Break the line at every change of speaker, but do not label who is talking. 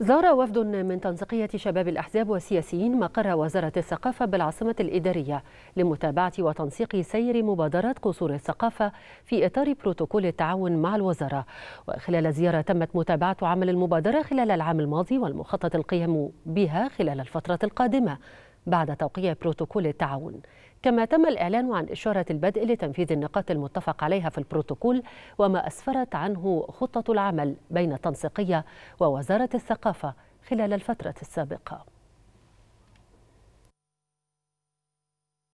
زار وفد من تنسيقية شباب الأحزاب والسياسيين مقر وزارة الثقافة بالعاصمة الإدارية لمتابعة وتنسيق سير مبادرات قصور الثقافة في إطار بروتوكول التعاون مع الوزارة وخلال زيارة تمت متابعة عمل المبادرة خلال العام الماضي والمخطط القيام بها خلال الفترة القادمة بعد توقيع بروتوكول التعاون كما تم الإعلان عن إشارة البدء لتنفيذ النقاط المتفق عليها في البروتوكول وما أسفرت عنه خطة العمل بين التنسيقية ووزارة الثقافة خلال الفترة السابقة